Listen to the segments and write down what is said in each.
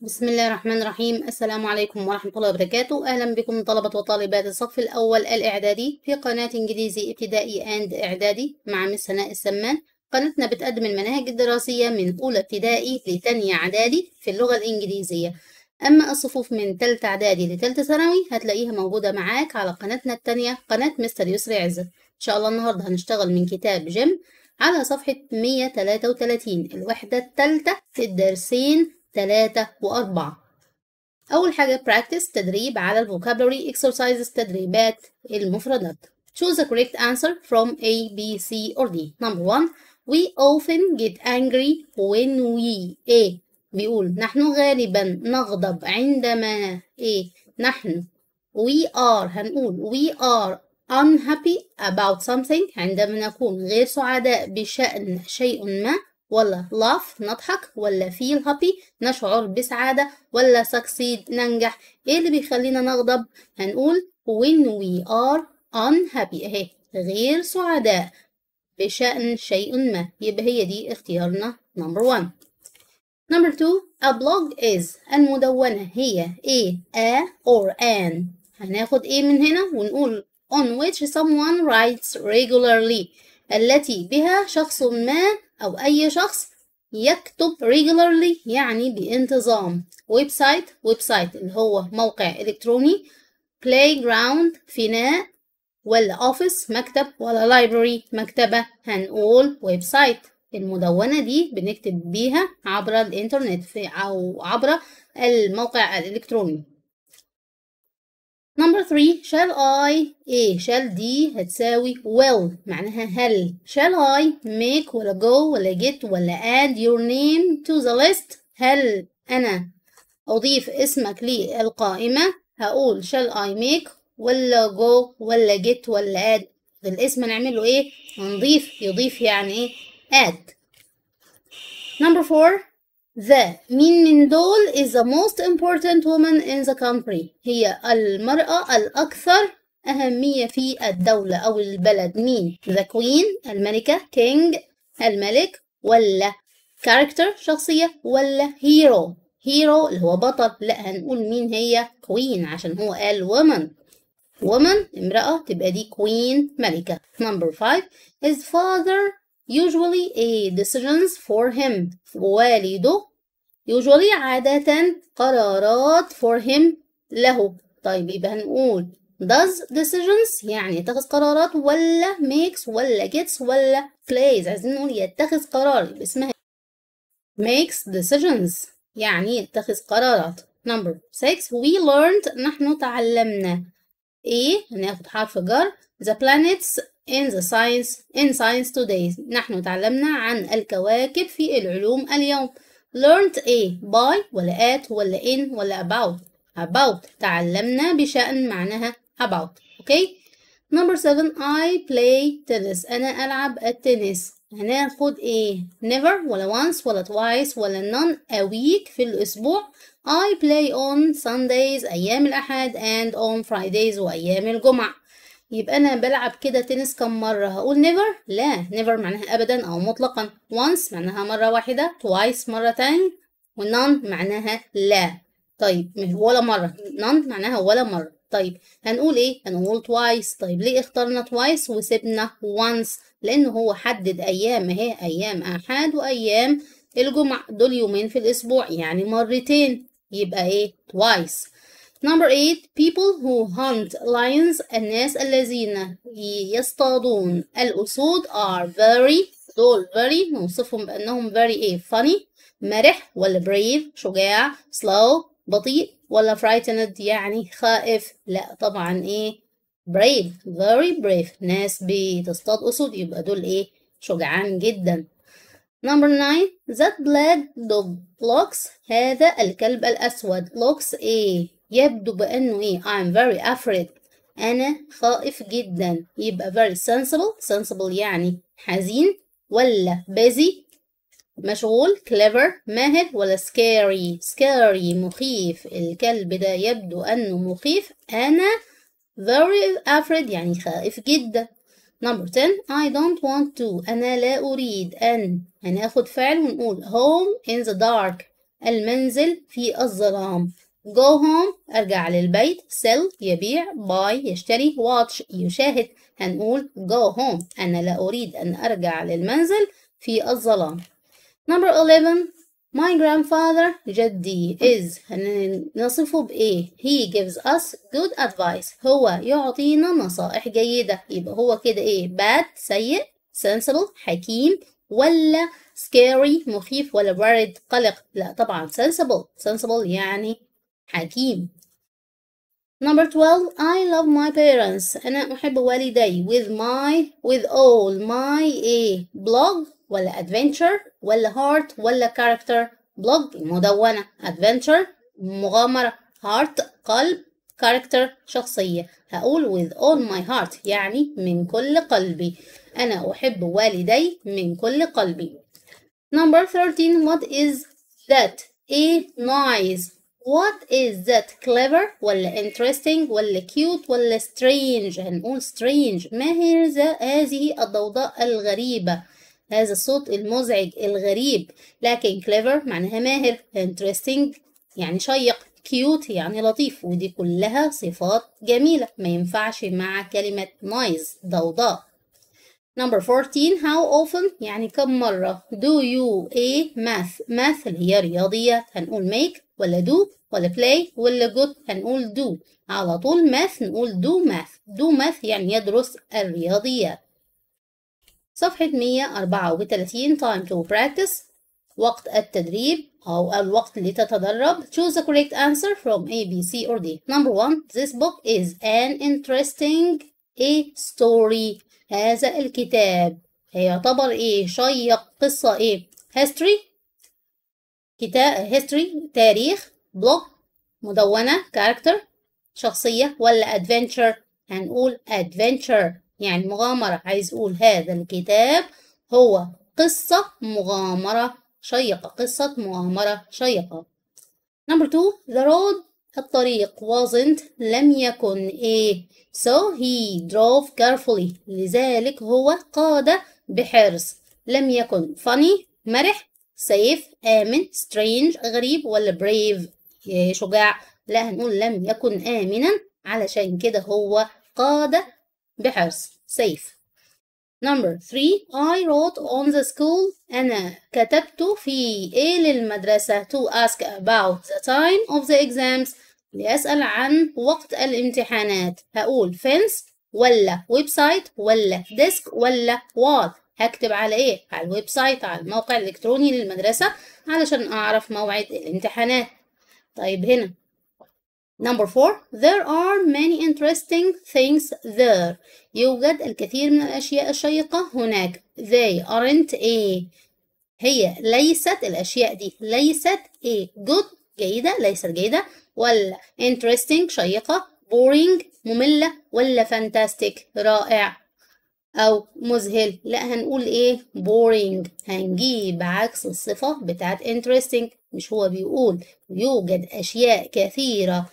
بسم الله الرحمن الرحيم السلام عليكم ورحمة الله وبركاته أهلا بكم طلبة وطالبات الصف الأول الإعدادي في قناة إنجليزي ابتدائي أند إعدادي مع مس سناء السمان قناتنا بتقدم المناهج الدراسية من أولى ابتدائي لتانية إعدادي في اللغة الإنجليزية أما الصفوف من تالتة إعدادي لتالتة ثانوي هتلاقيها موجودة معاك على قناتنا التانية قناة مستر يسري عزت إن شاء الله النهاردة هنشتغل من كتاب جيم على صفحة 133 الوحدة التالتة في الدرسين 3 و4 أول حاجة practice تدريب على vocabulary exercises تدريبات المفردات choose the correct answer from A, B, C or D number one we often get angry when we A بيقول نحن غالبا نغضب عندما A نحن we are هنقول we are unhappy about something عندما نكون غير سعداء بشأن شيء ما ولا laugh نضحك ولا feel happy نشعر بسعادة ولا succeed ننجح ايه اللي بيخلينا نغضب هنقول when we are unhappy اهي غير سعداء بشأن شيء ما يبقى هي دي اختيارنا نمبر one نمبر two a blog is المدونة هي a a or an هناخد ايه من هنا ونقول on which someone writes regularly التي بها شخص ما أو أي شخص يكتب regularly يعني بانتظام website website اللي هو موقع إلكتروني playground فناء ولا office مكتب ولا library مكتبة هنقول website المدونة دي بنكتب بيها عبر الإنترنت في أو عبر الموقع الإلكتروني 3 shall I A shall D هتساوي will معناها هل shall I make ولا go ولا get ولا add your name to the list هل أنا أضيف اسمك للقائمة هقول shall I make ولا go ولا get ولا add الاسم هنعمله ايه هنضيف يضيف يعني ايه add number 4 The مين من دول is the most important woman in the country هي المرأة الأكثر أهمية في الدولة أو البلد مين the queen الملكة king الملك ولا character شخصية ولا hero hero اللي هو بطل لا هنقول مين هي queen عشان هو قال woman woman امرأة تبقى دي queen ملكة number five is father usually a decisions for him والده usually عادة قرارات for him له طيب يبقى هنقول does decisions يعني يتخذ قرارات ولا makes ولا gets ولا plays عايزين نقول يتخذ قرار يبقى اسمها makes decisions يعني يتخذ قرارات number six we learned نحن تعلمنا ايه هناخد حرف جر the planets in the science in science today نحن تعلمنا عن الكواكب في العلوم اليوم learned a by ولا at ولا in ولا about about تعلمنا بشأن معناها about okay number seven I play tennis أنا ألعب التنس هناخد ايه never ولا once ولا twice ولا none a week في الأسبوع I play on Sundays أيام الأحد and on Fridays وأيام الجمعة يبقى أنا بلعب كده تنس كم مرة هقول نيفر لا نيفر معناها أبدا أو مطلقا وانس معناها مرة واحدة مره مرتين ونان معناها لا طيب ولا مرة نان معناها ولا مرة طيب هنقول ايه هنقول توايس طيب ليه اخترنا توايس وسيبنا وانس لان هو حدد ايام اهي ايام احد وايام الجمعة دول يومين في الاسبوع يعني مرتين يبقى ايه توايس Number eight, people who hunt lions الناس الذين يصطادون الأسود are very دول very نوصفهم بأنهم very ايه funny مرح ولا brave شجاع slow بطيء ولا frightened يعني خائف لا طبعا ايه brave very brave ناس بتصطاد أسود يبقى دول ايه شجعان جدا Number nine, that black dog looks هذا الكلب الأسود looks ايه يبدو بأنه إيه I'm very afraid أنا خائف جدا يبقى very sensible sensible يعني حزين ولا busy مشغول clever ماهر ولا scary scary مخيف الكلب ده يبدو أنه مخيف أنا very afraid يعني خائف جدا number 10 I don't want to أنا لا أريد أن هناخد يعني فعل ونقول home in the dark المنزل في الظلام go home ارجع للبيت sell يبيع buy يشتري watch يشاهد هنقول go home انا لا اريد ان ارجع للمنزل في الظلام number 11 my grandfather جدي is نصفه بايه he gives us good advice هو يعطينا نصائح جيدة يبقى هو كده ايه bad سيء sensible حكيم ولا scary مخيف ولا worried قلق لا طبعا sensible sensible يعني حكيم Number 12 I love my parents أنا أحب والدي with my with all my إيه blog ولا adventure ولا heart ولا character blog مدونة adventure مغامرة heart قلب character شخصية هقول with all my heart يعني من كل قلبي أنا أحب والدي من كل قلبي Number 13 What is that? A noise What is that clever ولا interesting ولا cute ولا strange هنقول strange ما هي هذه الضوضاء الغريبة هذا الصوت المزعج الغريب لكن clever معناها ماهر interesting يعني شيق cute يعني لطيف ودي كلها صفات جميلة ما ينفعش مع كلمة noise ضوضاء Number 14 how often يعني كم مرة do you a math math اللي هي رياضية هنقول make ولا do ولا play ولا good هنقول do على طول math نقول do math do math يعني يدرس الرياضيات صفحة 134 time to practice وقت التدريب أو الوقت لتتدرب choose the correct answer from A, B, C or D number one this book is an interesting a story هذا الكتاب هيعتبر ايه شيق قصة ايه history كتاب هيستوري تاريخ بلوك مدونة كاركتر شخصية ولا ادفنتشر هنقول ادفنتشر يعني مغامرة عايز أقول هذا الكتاب هو قصة مغامرة شيقة قصة مغامرة شيقة نمبر 2 the road الطريق wasn't لم يكن ايه so he drove carefully لذلك هو قاد بحرص لم يكن funny مرح سيف آمن سترينج غريب ولا بريف شجاع لا هنقول لم يكن آمنا علشان كده هو قاد بحرص سيف Number 3 I wrote on the school أنا كتبت في إيه للمدرسة to ask about the time of the exams لأسأل عن وقت الامتحانات هقول fence ولا website ولا desk ولا wall هكتب على ايه على الويب سايت على الموقع الالكتروني للمدرسة علشان اعرف موعد الامتحانات طيب هنا Number 4 there are many interesting things there. يوجد الكثير من الأشياء الشيقة هناك. They aren't a هي ليست الأشياء دي ليست a good جيدة ليست جيدة ولا interesting شيقة boring مملة ولا fantastic رائع أو مذهل لا هنقول إيه boring هنجيب عكس الصفة بتاعت interesting مش هو بيقول يوجد أشياء كثيرة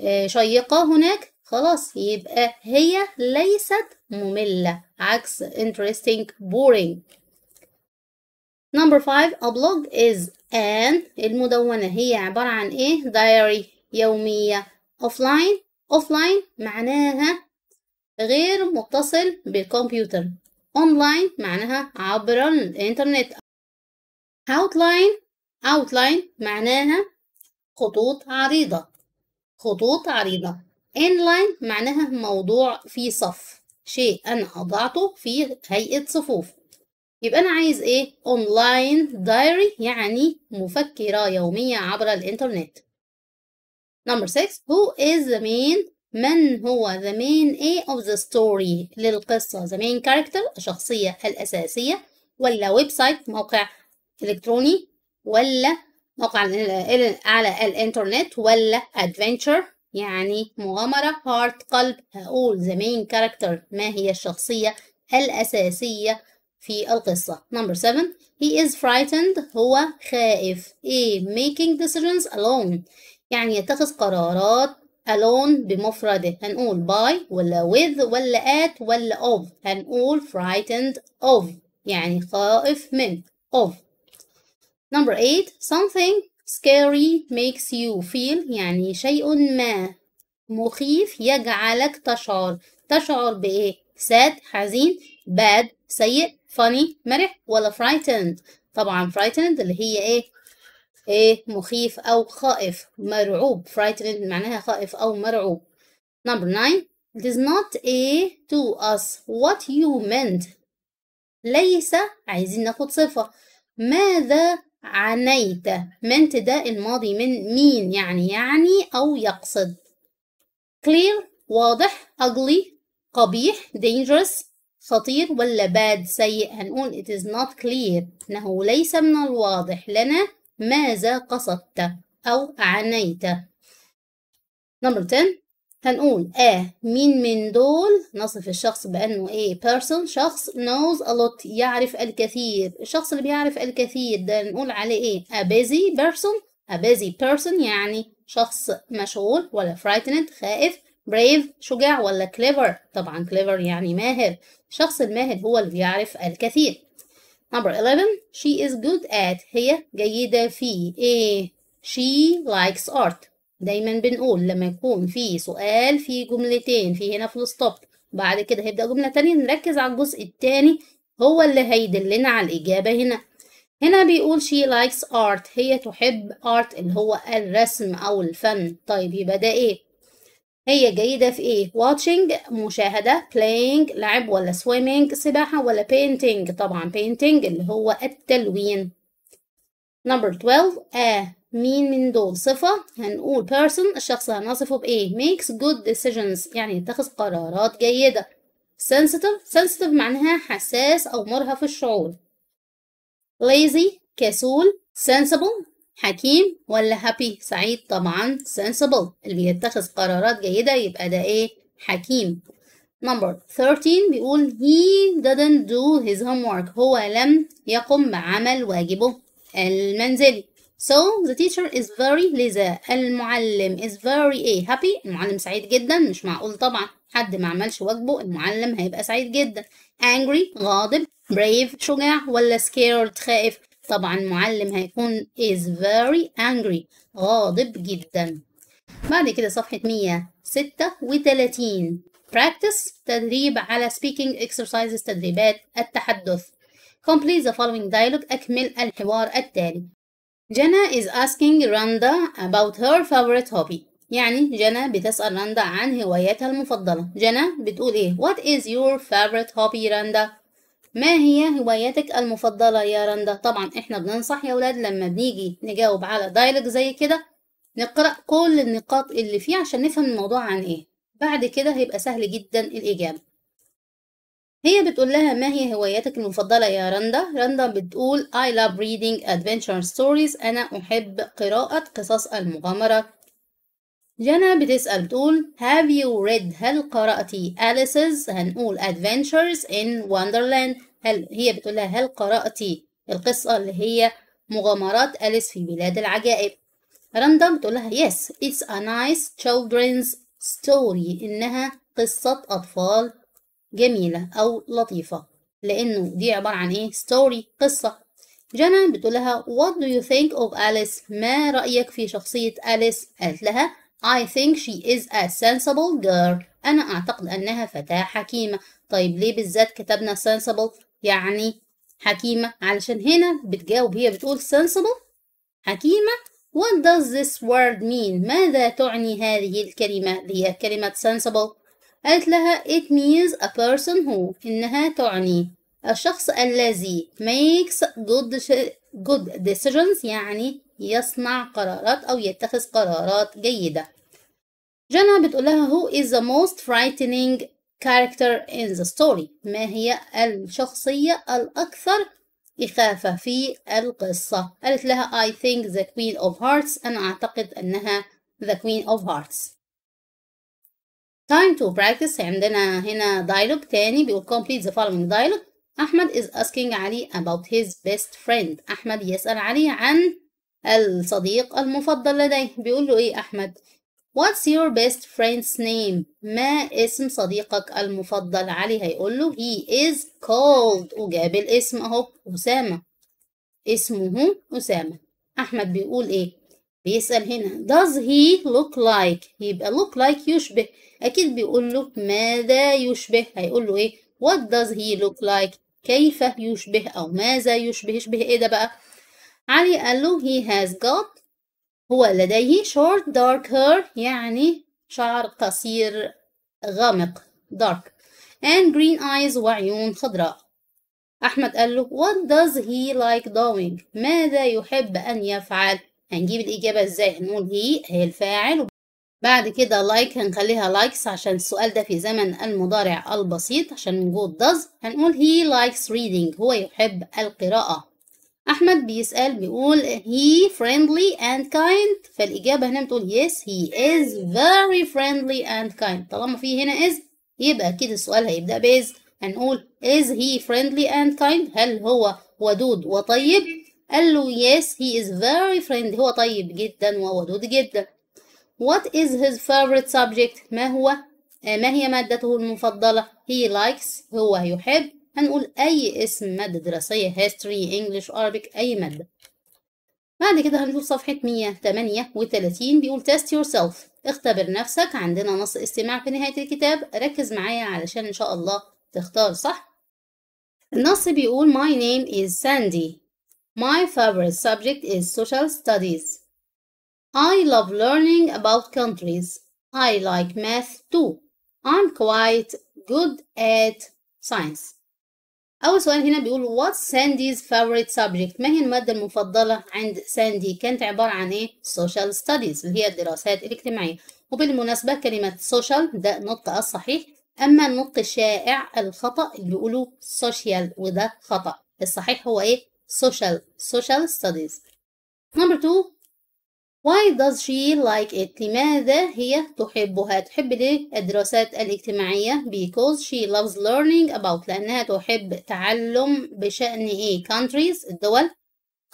آه، شيقة هناك خلاص يبقى هي ليست مملة عكس interesting boring number five a blog is an المدونة هي عبارة عن ايه diary يومية offline offline معناها غير متصل بالكمبيوتر أونلاين معناها عبر الإنترنت أوتلاين أوتلاين معناها خطوط عريضة خطوط عريضة إنلاين معناها موضوع في صف شيء أنا أضعته في هيئة صفوف يبقى أنا عايز إيه أونلاين دايري يعني مفكرة يومية عبر الإنترنت Number 6 Who is the main من هو the main A of the story للقصة the main character الشخصية الأساسية ولا ويب سايت موقع إلكتروني ولا موقع على الإنترنت ولا adventure يعني مغامرة heart قلب هقول the main character ما هي الشخصية الأساسية في القصة number seven he is frightened هو خائف A making decisions alone يعني يتخذ قرارات alone بمفرده هنقول by ولا with ولا at ولا of هنقول frightened of يعني خائف من of number eight something scary makes you feel يعني شيء ما مخيف يجعلك تشعر تشعر بإيه sad حزين bad سيء funny مرح ولا frightened طبعا frightened اللي هي إيه ايه مخيف او خائف مرعوب frightened معناها خائف او مرعوب number 9 it is not a to us what you meant ليس عايزين ناخد صفة ماذا عنيت meant ده الماضي من مين يعني يعني أو يقصد clear واضح ugly قبيح dangerous خطير ولا bad سيء هنقول it is not clear إنه ليس من الواضح لنا ماذا قصدت أو عنيت نمبر 10 هنقول آه مين من دول نصف الشخص بأنه إيه person شخص knows a lot يعرف الكثير الشخص اللي بيعرف الكثير ده نقول عليه إيه a busy person a busy person يعني شخص مشغول ولا frightened خائف brave شجاع ولا clever طبعا clever يعني ماهر الشخص الماهر هو اللي بيعرف الكثير Number 11 she is good at هي جيدة في إيه she likes art دايما بنقول لما يكون في سؤال في جملتين في هنا فول ستوب بعد كده هيبدأ جملة تانية نركز على الجزء التاني هو اللي هيدلنا على الإجابة هنا هنا بيقول she likes art هي تحب art اللي هو الرسم أو الفن طيب يبقى ده إيه هي جيدة في ايه watching مشاهدة playing لعب ولا swimming سباحة ولا painting طبعا painting اللي هو التلوين number 12 آه مين من دول صفة هنقول person الشخص هنصفه بإيه makes good decisions يعني يتخذ قرارات جيدة sensitive sensitive معناها حساس أو مرهف الشعور lazy كسول sensible حكيم ولا هابي سعيد طبعا sensible اللي بيتخذ قرارات جيدة يبقى ده ايه حكيم number 13 بيقول he didn't do his homework هو لم يقم بعمل واجبه المنزلي So the teacher is very lazy المعلم is very ايه happy المعلم سعيد جدا مش معقول طبعا حد ما عملش واجبه المعلم هيبقى سعيد جدا angry غاضب brave شجاع ولا scared خائف طبعا معلم هيكون is very angry غاضب جدا بعد كده صفحة 136 practice تدريب على speaking exercises تدريبات التحدث complete the following dialogue أكمل الحوار التالي Jenna is asking Randa about her favorite hobby يعني جنا بتسأل راندا عن هوايتها المفضلة جنا بتقول ايه what is your favorite hobby راندا ما هي هواياتك المفضلة يا رندا طبعا احنا بننصح يا ولاد لما بنيجي نجاوب على دايلوج زي كده نقرأ كل النقاط اللي فيه عشان نفهم الموضوع عن ايه بعد كده هيبقى سهل جدا الإجابة هي بتقول لها ما هي هواياتك المفضلة يا رندا رندا بتقول I love reading adventure stories أنا أحب قراءة قصص المغامرة جانا بتسأل بتقول have you read هل قرأتي Alice's هنقول adventures in wonderland هل هي بتقولها هل قرأتي القصة اللي هي مغامرات أليس في بلاد العجائب رندا بتقولها yes it's a nice children's story إنها قصة أطفال جميلة أو لطيفة لأنه دي عبارة عن إيه story قصة جانا بتقولها what do you think of Alice ما رأيك في شخصية أليس قالت لها I think she is a sensible girl أنا أعتقد أنها فتاة حكيمة طيب ليه بالذات كتبنا sensible يعني حكيمة علشان هنا بتجاوب هي بتقول sensible حكيمة What does this word mean ماذا تعني هذه الكلمة اللي هي كلمة sensible قالت لها it means a person who إنها تعني الشخص الذي makes good good decisions يعني يصنع قرارات أو يتخذ قرارات جيدة جانا بتقول لها who is the most frightening character in the story ما هي الشخصية الأكثر إخافة في القصة قالت لها I think the queen of hearts أنا أعتقد أنها the queen of hearts time to practice عندنا هنا dialogue تاني بيقول complete the following dialogue أحمد is asking علي about his best friend أحمد يسأل علي عن الصديق المفضل لديه بيقول له ايه احمد What's your best friend's name ما اسم صديقك المفضل علي هيقول له he is called وجاب الاسم اهو أسامة اسمه أسامة أحمد بيقول ايه بيسأل هنا does he look like يبقى look like يشبه أكيد بيقول له ماذا يشبه هيقول له ايه what does he look like كيف يشبه أو ماذا يشبه يشبه ايه ده بقى علي قال له he has got هو لديه short dark hair يعني شعر قصير غامق dark and green eyes وعيون خضراء أحمد قال له what does he like doing ماذا يحب أن يفعل هنجيب الإجابة إزاي هنقول he هي الفاعل بعد كده like هنخليها likes عشان السؤال ده في زمن المضارع البسيط عشان نقول does هنقول he likes reading هو يحب القراءة أحمد بيسأل بيقول he friendly and kind فالإجابة هنا بتقول yes he is very friendly and kind طالما في هنا is يبقى أكيد السؤال هيبدأ ب is هنقول is he friendly and kind هل هو ودود وطيب قال له yes he is very friendly هو طيب جدا وودود جدا what is his favorite subject ما هو آه، ما هي مادته المفضلة he likes هو يحب هنقول أي اسم مادة دراسية history English Arabic أي مادة بعد كده هنشوف صفحة 138 بيقول test yourself اختبر نفسك عندنا نص استماع في نهاية الكتاب ركز معايا علشان إن شاء الله تختار صح النص بيقول my name is Sandy my favorite subject is social studies I love learning about countries I like math too I'm quite good at science أول سؤال هنا بيقول What's Sandy's favorite subject؟ ما هي المادة المفضلة عند ساندي؟ كانت عبارة عن إيه؟ Social Studies اللي هي الدراسات الاجتماعية وبالمناسبة كلمة social ده النطق الصحيح أما النطق الشائع الخطأ اللي بيقولوا social وده خطأ الصحيح هو إيه؟ Social Social Studies Number two Why does she like it? لماذا هي تحبها؟ تحب الدراسات الاجتماعية because she loves learning about لأنها تحب تعلم بشأن إيه countries الدول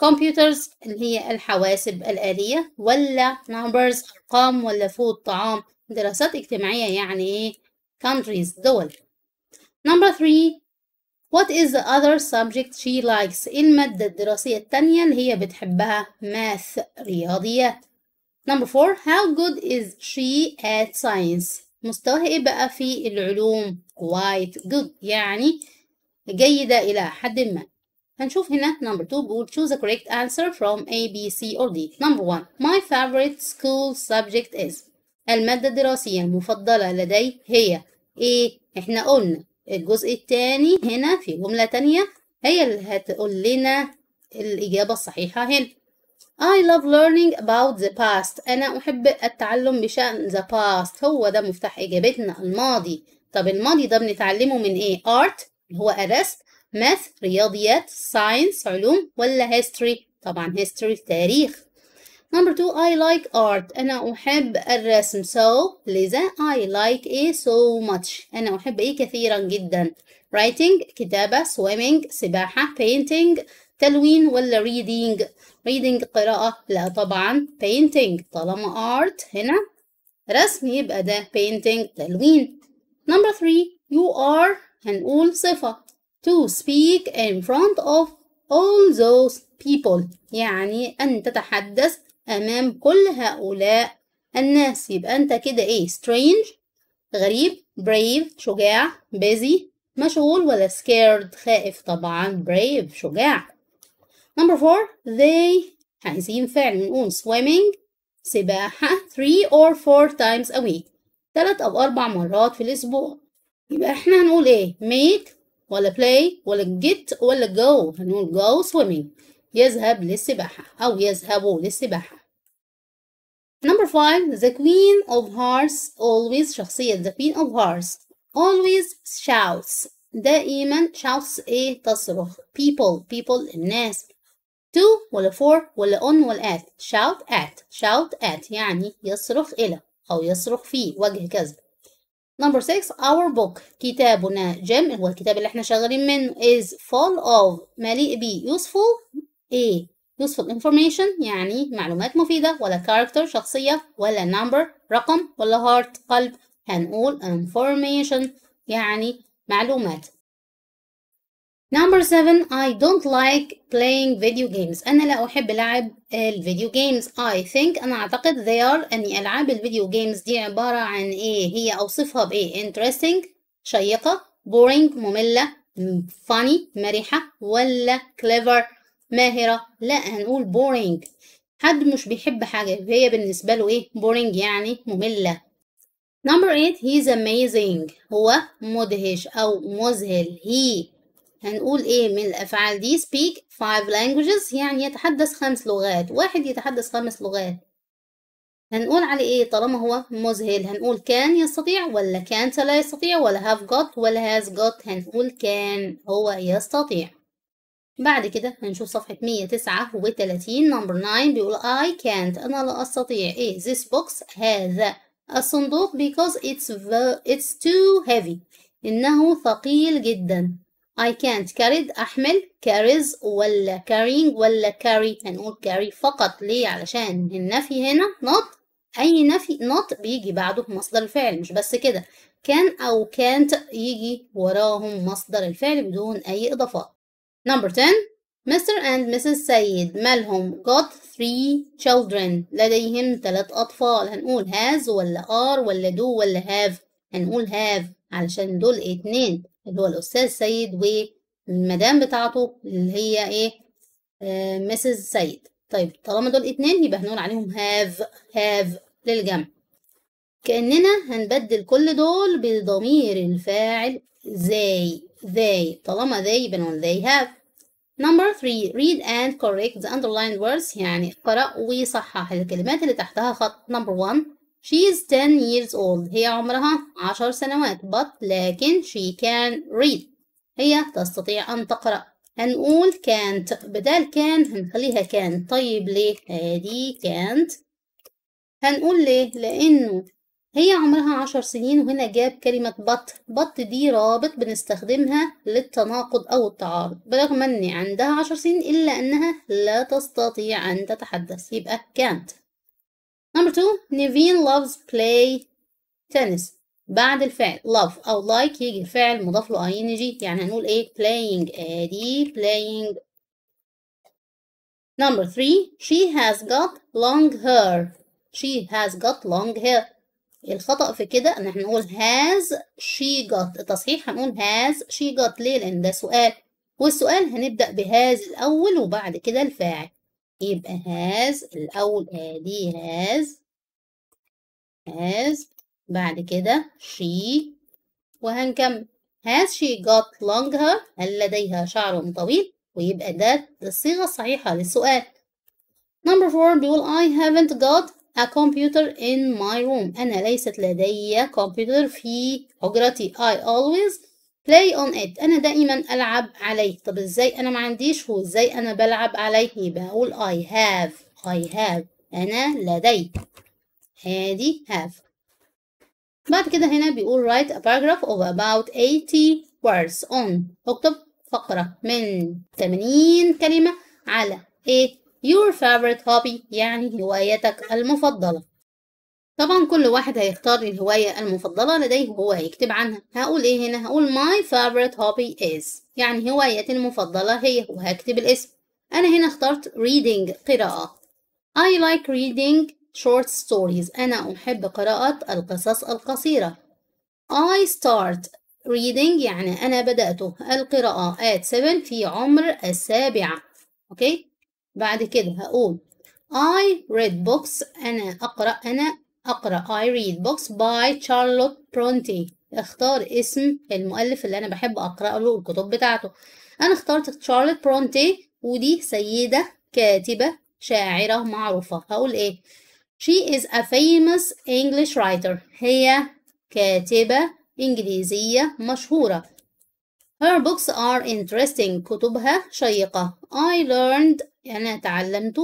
computers اللي هي الحواسب الآلية ولا numbers أرقام ولا food طعام دراسات اجتماعية يعني إيه countries دول number three What is the other subject she likes إيه المادة الدراسية التانية اللي هي بتحبها math رياضيات Number four How good is she at science مستواها إيه بقى في العلوم quite good يعني جيدة إلى حد ما هنشوف هنا number two بقول choose the correct answer from A, B, C or D number one my favorite school subject is المادة الدراسية المفضلة لدي هي إيه إحنا قلنا الجزء الثاني هنا في جملة تانية هي اللي هتقول لنا الإجابة الصحيحة هنا I love learning about the past أنا أحب التعلم بشأن the past هو ده مفتاح إجابتنا الماضي طب الماضي ده بنتعلمه من إيه؟ art اللي هو الرسم math رياضيات science علوم ولا history طبعا history تاريخ Number two, I like art. أنا أحب الرسم. So, لذا I like it so much. أنا أحب إيه كثيرا جدا. Writing, كتابة, swimming, سباحة, painting, تلوين ولا reading. reading قراءة لا طبعا painting طالما art هنا رسم يبقى ده painting تلوين number three you are هنقول صفة to speak in front of all those people يعني أن تتحدث أمام كل هؤلاء الناس يبقى أنت كده إيه strange غريب brave شجاع busy مشغول ولا scared خائف طبعا brave شجاع number four they عايزين فعل نقول swimming سباحة three or four times a week تلات أو أربع مرات في الأسبوع يبقى إحنا هنقول إيه make ولا play ولا get ولا go هنقول go swimming يذهب للسباحة أو يذهبوا للسباحة Number five, the queen of hearts always شخصية the queen of hearts always shouts دائما shouts ايه تصرخ people people الناس to ولا for ولا on ولا at shout at shout at يعني يصرخ إلى أو يصرخ في وجه كذا Number six, our book كتابنا جيم هو الكتاب اللي احنا شغالين منه is full of مليء بي useful ايه useful information يعني معلومات مفيدة ولا character شخصية ولا number رقم ولا heart قلب هنقول information يعني معلومات Number 7 I don't like playing video games أنا لا أحب لعب الفيديو games I think أنا أعتقد they are أن ألعاب الفيديو games دي عبارة عن إيه هي أوصفها بإيه interesting شيقة boring مملة funny مرحة ولا clever ماهرة لا هنقول بورينج حد مش بيحب حاجة هي بالنسبة له ايه بورينج يعني مملة number 8 he's amazing هو مدهش أو مذهل he هنقول ايه من الأفعال دي speak five languages يعني يتحدث خمس لغات واحد يتحدث خمس لغات هنقول عليه ايه طالما هو مذهل هنقول كان يستطيع ولا كانت لا يستطيع ولا have got ولا has got هنقول كان هو يستطيع بعد كده هنشوف صفحة 139 نمبر 9 بيقول I can't أنا لا أستطيع إيه this box هذا الصندوق because it's, it's too heavy إنه ثقيل جدا I can't carry أحمل carries ولا carrying ولا carry هنقول carry فقط ليه علشان النفي هنا not أي نفي not بيجي بعده مصدر الفعل مش بس كده كان أو can't يجي وراهم مصدر الفعل بدون أي إضافات Number 10 Mr. and Mrs. Sayed مالهم got three children لديهم ثلاث أطفال هنقول has ولا are ولا do ولا have هنقول have علشان دول اتنين اللي هو الأستاذ سيد والمدام بتاعته اللي هي إيه مسز uh, سيد طيب طالما دول اتنين يبقى هنقول عليهم have have للجمع كأننا هنبدل كل دول بضمير الفاعل زي they طالما they يبقى نقول they have number three read and correct the underlined words يعني اقرأ وصحح الكلمات اللي تحتها خط number one she is 10 years old هي عمرها 10 سنوات but لكن she can read هي تستطيع أن تقرأ هنقول can't بدل can هنخليها can طيب ليه؟ هادي can't هنقول ليه؟ لأنه هي عمرها عشر سنين وهنا جاب كلمة بط بط دي رابط بنستخدمها للتناقض أو التعارض برغم أن عندها عشر سنين إلا أنها لا تستطيع أن تتحدث يبقى كانت نمبر تو نيفين loves play tennis بعد الفعل love أو like يجي الفعل مضاف له ing يعني هنقول إيه playing آدي آه، playing Number three, she has got long hair she has got long hair الخطأ في كده ان احنا نقول هاز شي got التصحيح هنقول هاز شي got ليه لان ده سؤال والسؤال هنبدأ بهاز الأول وبعد كده الفاعل يبقى هاز الأول آدي هاز هاز بعد كده شي وهنكمل هاز شي got long hair هل لديها شعر طويل ويبقى ده الصيغة الصحيحة للسؤال number 4 بيقول I haven't got a computer in my room أنا ليست لدي كمبيوتر في حجرتي I always play on it أنا دائما ألعب عليه طب إزاي أنا ما عنديش هو إزاي أنا بلعب عليه يبقى أقول I have I have أنا لدي هادي have بعد كده هنا بيقول write a paragraph of about 80 words on اكتب فقرة من 80 كلمة على ايه your favorite hobby يعني هوايتك المفضلة طبعا كل واحد هيختار الهواية المفضلة لديه وهو هيكتب عنها هقول ايه هنا هقول my favorite hobby is يعني هوايتي المفضلة هي وهكتب الاسم أنا هنا اخترت reading قراءة I like reading short stories أنا أحب قراءة القصص القصيرة I start reading يعني أنا بدأت القراءة at 7 في عمر السابعة أوكي بعد كده هقول I read books أنا أقرأ أنا أقرأ I read books by Charlotte Bronte اختار اسم المؤلف اللي أنا بحب أقرأ له الكتب بتاعته أنا اخترت Charlotte Bronte ودي سيدة كاتبة شاعرة معروفة هقول إيه She is a famous English writer هي كاتبة إنجليزية مشهورة Her books are interesting كتبها شيقة I learned يعني أنا تعلمت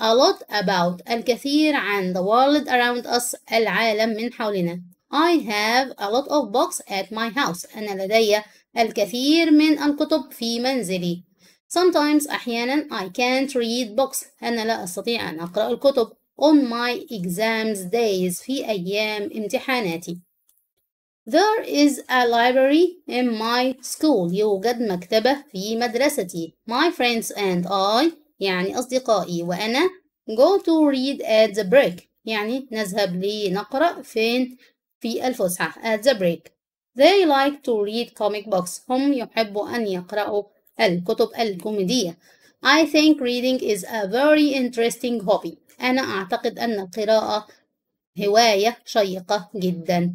a lot about الكثير عن the world around us العالم من حولنا I have a lot of books at my house أنا لدي الكثير من الكتب في منزلي Sometimes أحيانا I can't read books أنا لا أستطيع أن أقرأ الكتب on my exams days في أيام امتحاناتي There is a library in my school. يوجد مكتبة في مدرستي. My friends and I يعني أصدقائي وأنا go to read at the break يعني نذهب لنقرأ فين في الفسحة at the break they like to read comic books هم يحبوا أن يقرأوا الكتب الكوميدية I think reading is a very interesting hobby أنا أعتقد أن القراءة هواية شيقة جدا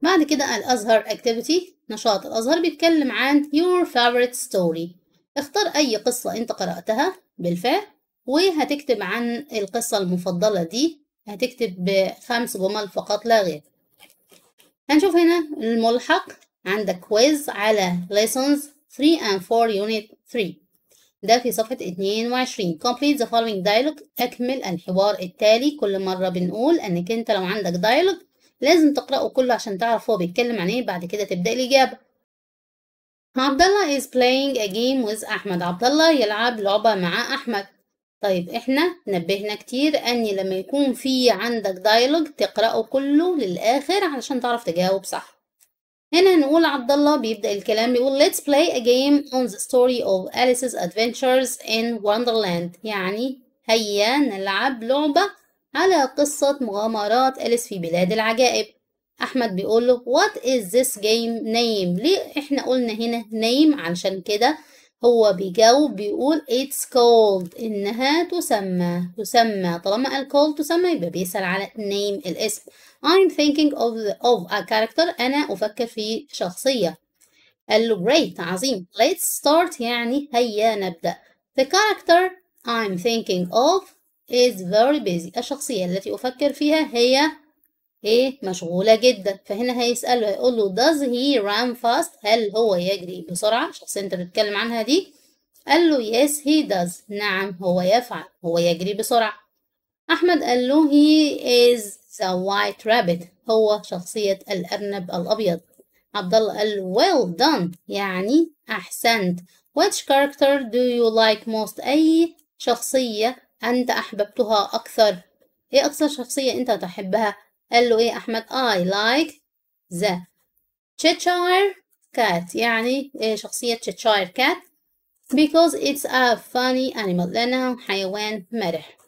بعد كده الأزهر activity نشاط الأزهر بيتكلم عن your favorite story اختار أي قصة أنت قرأتها بالفعل وهتكتب عن القصة المفضلة دي هتكتب بخمس جمل فقط لا غير هنشوف هنا الملحق عندك كويز على lessons 3 and 4 unit 3 ده في صفحة 22 complete the following dialogue أكمل الحوار التالي كل مرة بنقول أنك أنت لو عندك dialogue لازم تقرأه كله عشان تعرف هو بيتكلم عن إيه بعد كده تبدأ الإجابة الله is playing a game with أحمد عبد الله يلعب لعبة مع أحمد طيب احنا نبهنا كتير أني لما يكون في عندك دايلوج تقرأه كله للآخر علشان تعرف تجاوب صح هنا نقول عبد الله بيبدأ الكلام بيقول let's play a game on the story of Alice's adventures in Wonderland يعني هيا نلعب لعبة على قصة مغامرات أليس في بلاد العجائب احمد بيقول له what is this game name ليه احنا قلنا هنا name علشان كده هو بيجاوب بيقول it's called إنها تسمى تسمى طالما قال called تسمى يبقى بيسأل على name الاسم I'm thinking of, the, of a character أنا أفكر في شخصية قال له great عظيم let's start يعني هيا نبدأ the character I'm thinking of is very busy الشخصية التي أفكر فيها هي ايه مشغولة جدا فهنا هيسأله هيقول له does he run fast هل هو يجري بسرعة الشخصية انت بتتكلم عنها دي قال له yes he does نعم هو يفعل هو يجري بسرعة أحمد قال له he is the white rabbit هو شخصية الأرنب الأبيض عبد الله قال له well done يعني أحسنت which character do you like most أي شخصية أنت أحببتها أكثر إيه أكثر شخصية أنت تحبها قال له ايه احمد I like the Cheshire cat يعني إيه شخصية Cheshire cat because it's a funny animal لأنه حيوان مرح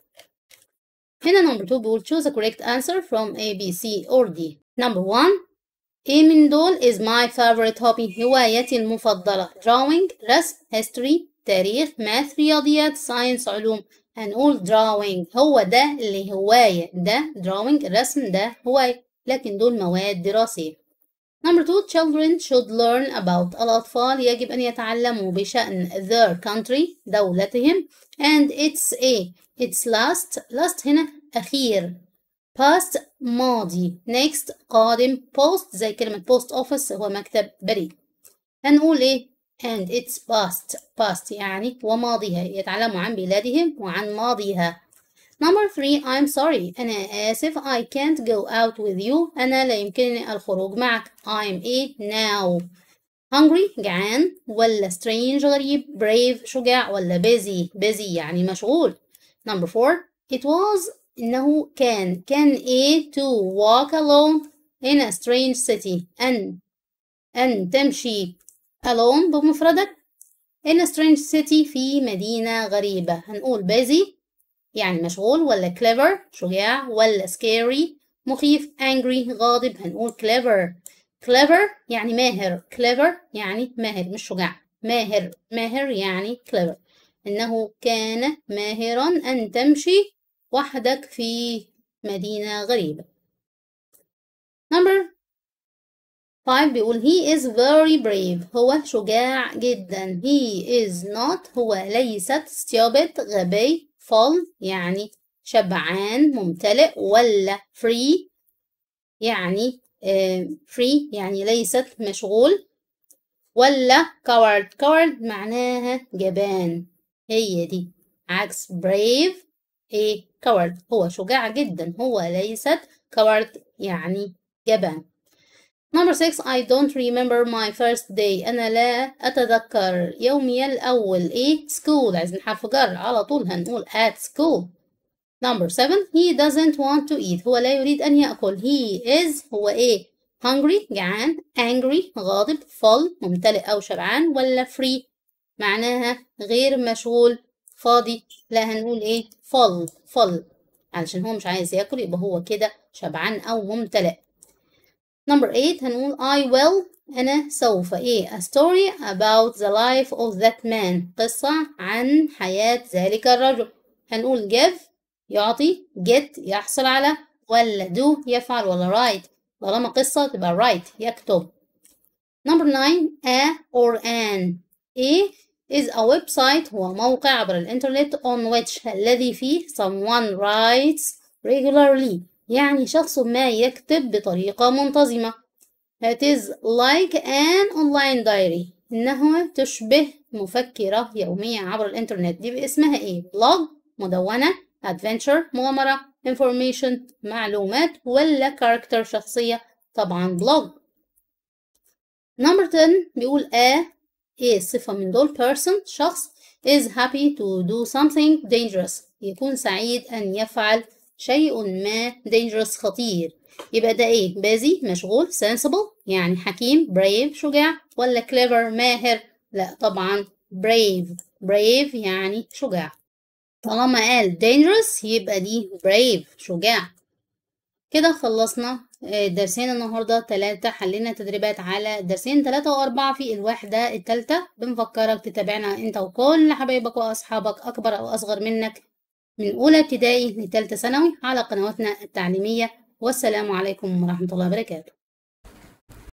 هنا number 2 بيقول choose a correct answer from A B C or D number 1 ايه من دول is my favorite hobby هوايتي المفضلة drawing رسم history تاريخ math رياضيات science علوم هنقول drawing هو ده اللي هواية ده drawing الرسم ده هواية لكن دول مواد دراسية number two children should learn about الأطفال يجب أن يتعلموا بشأن their country دولتهم and its a its last last هنا أخير past ماضي next قادم post زي كلمة post office هو مكتب بريد هنقول ايه and its past past يعني وماضيها يتعلموا عن بلادهم وعن ماضيها number three I'm sorry أنا آسف I can't go out with you أنا لا يمكنني الخروج معك I'm a now hungry جعان ولا strange غريب brave شجاع ولا busy busy يعني مشغول number four it was إنه كان كان it to walk alone in a strange city أن أن تمشي alone بمفردك in a strange city في مدينة غريبة هنقول busy يعني مشغول ولا clever شجاع ولا scary مخيف angry غاضب هنقول clever clever يعني ماهر clever يعني ماهر مش شجاع ماهر ماهر يعني clever إنه كان ماهرا أن تمشي وحدك في مدينة غريبة number طيب بيقول he is very brave هو شجاع جدا he is not هو ليست stupid غبي full يعني شبعان ممتلئ ولا free يعني uh, free يعني ليست مشغول ولا coward coward معناها جبان هي دي عكس brave ايه coward هو شجاع جدا هو ليست coward يعني جبان Number six, I don't remember my first day. أنا لا أتذكر يومي الأول. إيه school عايزين حرف جر على طول هنقول at school. Number seven, he doesn't want to eat. هو لا يريد أن يأكل. He is هو إيه hungry جعان angry غاضب full ممتلئ أو شبعان ولا free معناها غير مشغول فاضي لا هنقول إيه full full علشان هو مش عايز ياكل يبقى هو كده شبعان أو ممتلئ. Number 8 هنقول I will أنا سوف إيه a story about the life of that man قصة عن حياة ذلك الرجل هنقول give يعطي get يحصل على ولا do يفعل ولا write طالما قصة تبقى write يكتب Number 9 a or an A is a website هو موقع عبر الإنترنت on which الذي فيه someone writes regularly يعني شخص ما يكتب بطريقة منتظمة It is like an online diary إنها تشبه مفكرة يومية عبر الإنترنت دي باسمها إيه؟ بلوج مدونة adventure مغامرة information معلومات ولا character شخصية طبعا بلوج نمبر 10 بيقول a ايه صفة من دول person شخص is happy to do something dangerous يكون سعيد أن يفعل شيء ما dangerous خطير يبقى ده ايه بازي مشغول sensible يعني حكيم brave شجاع ولا clever ماهر لا طبعا brave brave يعني شجاع طالما قال dangerous يبقى دي brave شجاع كده خلصنا آه، درسين النهاردة تلاتة حلينا تدريبات على درسين تلاتة وأربعة في الوحدة التالتة بنفكرك تتابعنا أنت وكل حبايبك وأصحابك أكبر أو أصغر منك من أولى ابتدائي لثالثة ثانوي على قنواتنا التعليمية والسلام عليكم ورحمة الله وبركاته